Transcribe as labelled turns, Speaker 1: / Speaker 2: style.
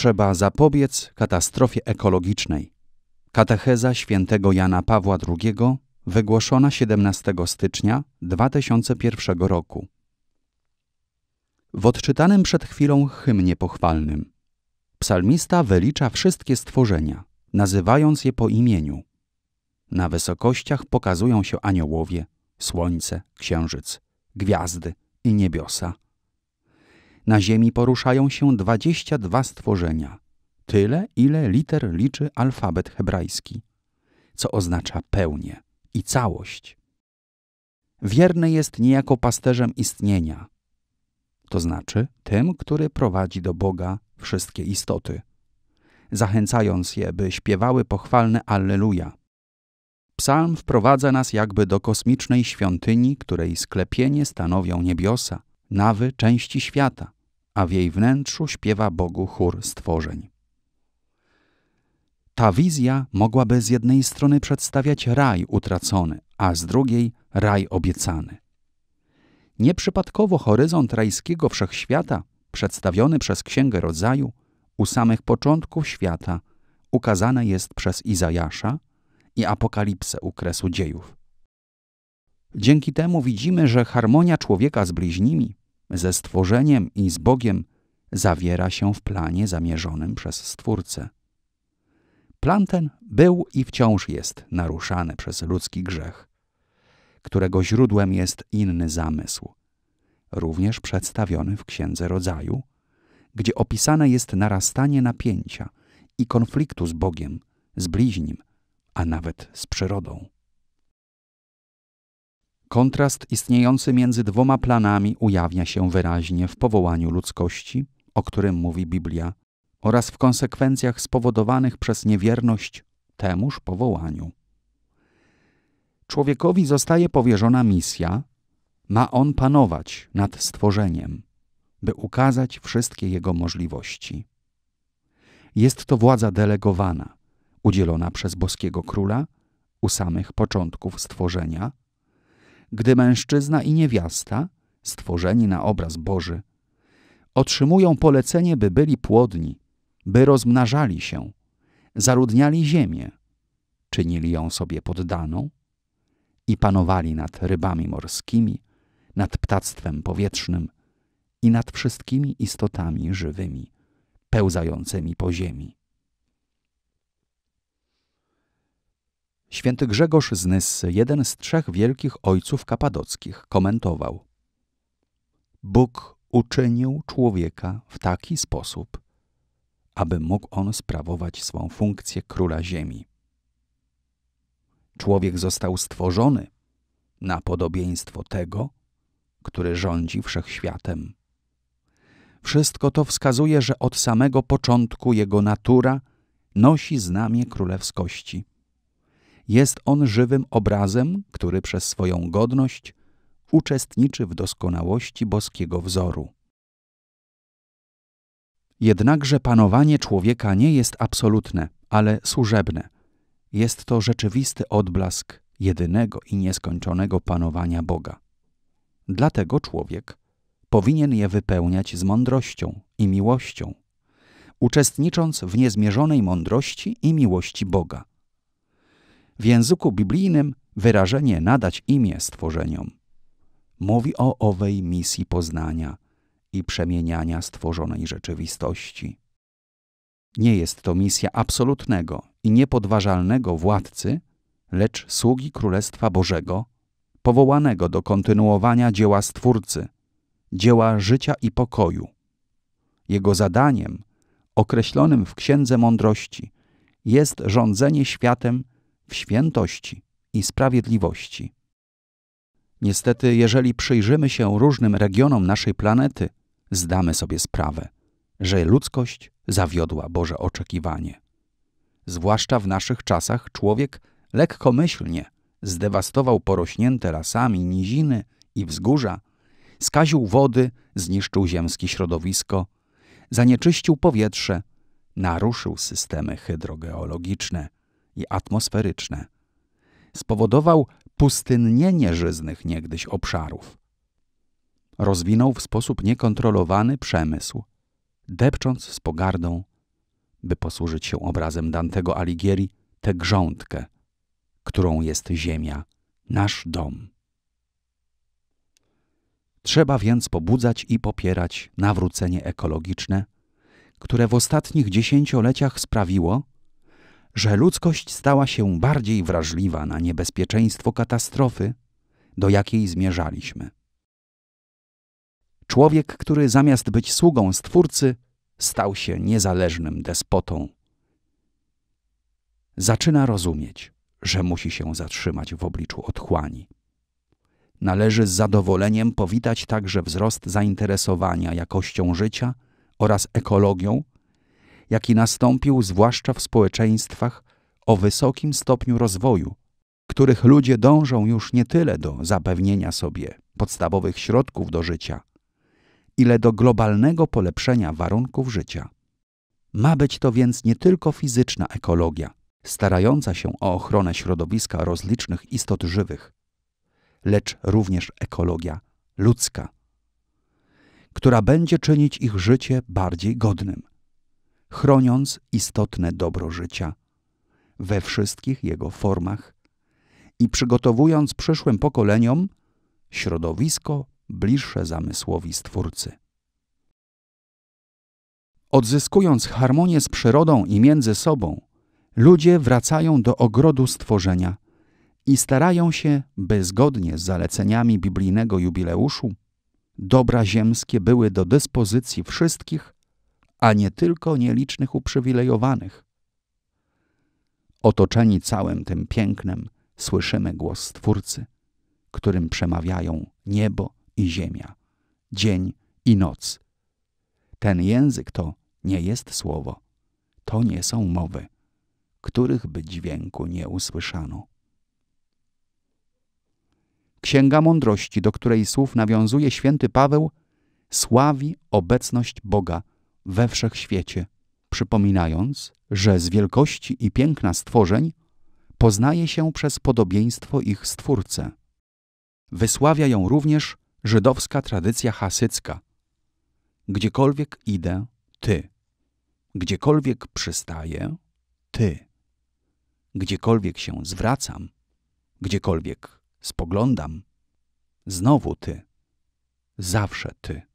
Speaker 1: trzeba zapobiec katastrofie ekologicznej. Katecheza świętego Jana Pawła II wygłoszona 17 stycznia 2001 roku. W odczytanym przed chwilą hymnie pochwalnym psalmista wylicza wszystkie stworzenia, nazywając je po imieniu. Na wysokościach pokazują się aniołowie, słońce, księżyc, gwiazdy i niebiosa – na Ziemi poruszają się 22 stworzenia, tyle ile liter liczy alfabet hebrajski, co oznacza pełnię i całość. Wierny jest niejako pasterzem istnienia, to znaczy tym, który prowadzi do Boga wszystkie istoty, zachęcając je, by śpiewały pochwalne Alleluja. Psalm wprowadza nas jakby do kosmicznej świątyni, której sklepienie stanowią niebiosa, nawy części świata, a w jej wnętrzu śpiewa Bogu chór stworzeń. Ta wizja mogłaby z jednej strony przedstawiać raj utracony, a z drugiej raj obiecany. Nieprzypadkowo horyzont rajskiego wszechświata, przedstawiony przez Księgę Rodzaju, u samych początków świata, ukazane jest przez Izajasza i Apokalipsę u kresu dziejów. Dzięki temu widzimy, że harmonia człowieka z bliźnimi ze stworzeniem i z Bogiem zawiera się w planie zamierzonym przez Stwórcę. Plan ten był i wciąż jest naruszany przez ludzki grzech, którego źródłem jest inny zamysł, również przedstawiony w Księdze Rodzaju, gdzie opisane jest narastanie napięcia i konfliktu z Bogiem, z bliźnim, a nawet z przyrodą. Kontrast istniejący między dwoma planami ujawnia się wyraźnie w powołaniu ludzkości, o którym mówi Biblia, oraz w konsekwencjach spowodowanych przez niewierność temuż powołaniu. Człowiekowi zostaje powierzona misja, ma on panować nad stworzeniem, by ukazać wszystkie jego możliwości. Jest to władza delegowana, udzielona przez boskiego króla u samych początków stworzenia – gdy mężczyzna i niewiasta, stworzeni na obraz Boży, otrzymują polecenie, by byli płodni, by rozmnażali się, zarudniali ziemię, czynili ją sobie poddaną i panowali nad rybami morskimi, nad ptactwem powietrznym i nad wszystkimi istotami żywymi, pełzającymi po ziemi. Święty Grzegorz z Nyssy, jeden z trzech wielkich ojców kapadockich, komentował: Bóg uczynił człowieka w taki sposób, aby mógł on sprawować swą funkcję króla ziemi. Człowiek został stworzony na podobieństwo tego, który rządzi wszechświatem. Wszystko to wskazuje, że od samego początku jego natura nosi znamie królewskości jest on żywym obrazem, który przez swoją godność uczestniczy w doskonałości boskiego wzoru. Jednakże panowanie człowieka nie jest absolutne, ale służebne. Jest to rzeczywisty odblask jedynego i nieskończonego panowania Boga. Dlatego człowiek powinien je wypełniać z mądrością i miłością, uczestnicząc w niezmierzonej mądrości i miłości Boga w języku biblijnym wyrażenie nadać imię stworzeniom mówi o owej misji poznania i przemieniania stworzonej rzeczywistości. Nie jest to misja absolutnego i niepodważalnego władcy, lecz sługi Królestwa Bożego, powołanego do kontynuowania dzieła Stwórcy, dzieła życia i pokoju. Jego zadaniem, określonym w Księdze Mądrości, jest rządzenie światem w świętości i sprawiedliwości. Niestety, jeżeli przyjrzymy się różnym regionom naszej planety, zdamy sobie sprawę, że ludzkość zawiodła Boże oczekiwanie. Zwłaszcza w naszych czasach człowiek lekkomyślnie zdewastował porośnięte lasami niziny i wzgórza, skaził wody, zniszczył ziemskie środowisko, zanieczyścił powietrze, naruszył systemy hydrogeologiczne – i atmosferyczne. Spowodował pustynnienie żyznych niegdyś obszarów. Rozwinął w sposób niekontrolowany przemysł, depcząc z pogardą, by posłużyć się obrazem Dantego Alighieri, tę grządkę, którą jest ziemia, nasz dom. Trzeba więc pobudzać i popierać nawrócenie ekologiczne, które w ostatnich dziesięcioleciach sprawiło, że ludzkość stała się bardziej wrażliwa na niebezpieczeństwo katastrofy, do jakiej zmierzaliśmy. Człowiek, który zamiast być sługą Stwórcy, stał się niezależnym despotą. Zaczyna rozumieć, że musi się zatrzymać w obliczu otchłani. Należy z zadowoleniem powitać także wzrost zainteresowania jakością życia oraz ekologią jaki nastąpił zwłaszcza w społeczeństwach o wysokim stopniu rozwoju, których ludzie dążą już nie tyle do zapewnienia sobie podstawowych środków do życia, ile do globalnego polepszenia warunków życia. Ma być to więc nie tylko fizyczna ekologia, starająca się o ochronę środowiska rozlicznych istot żywych, lecz również ekologia ludzka, która będzie czynić ich życie bardziej godnym chroniąc istotne dobro życia we wszystkich jego formach i przygotowując przyszłym pokoleniom środowisko bliższe zamysłowi Stwórcy. Odzyskując harmonię z przyrodą i między sobą, ludzie wracają do ogrodu stworzenia i starają się, by zgodnie z zaleceniami biblijnego jubileuszu, dobra ziemskie były do dyspozycji wszystkich, a nie tylko nielicznych uprzywilejowanych. Otoczeni całym tym pięknem, słyszymy głos Stwórcy, którym przemawiają niebo i ziemia, dzień i noc. Ten język to nie jest słowo, to nie są mowy, których by dźwięku nie usłyszano. Księga Mądrości, do której słów nawiązuje święty Paweł, sławi obecność Boga – we wszechświecie, przypominając, że z wielkości i piękna stworzeń poznaje się przez podobieństwo ich stwórcę. Wysławia ją również żydowska tradycja hasycka. Gdziekolwiek idę, ty. Gdziekolwiek przystaję, ty. Gdziekolwiek się zwracam, gdziekolwiek spoglądam, znowu ty. Zawsze ty.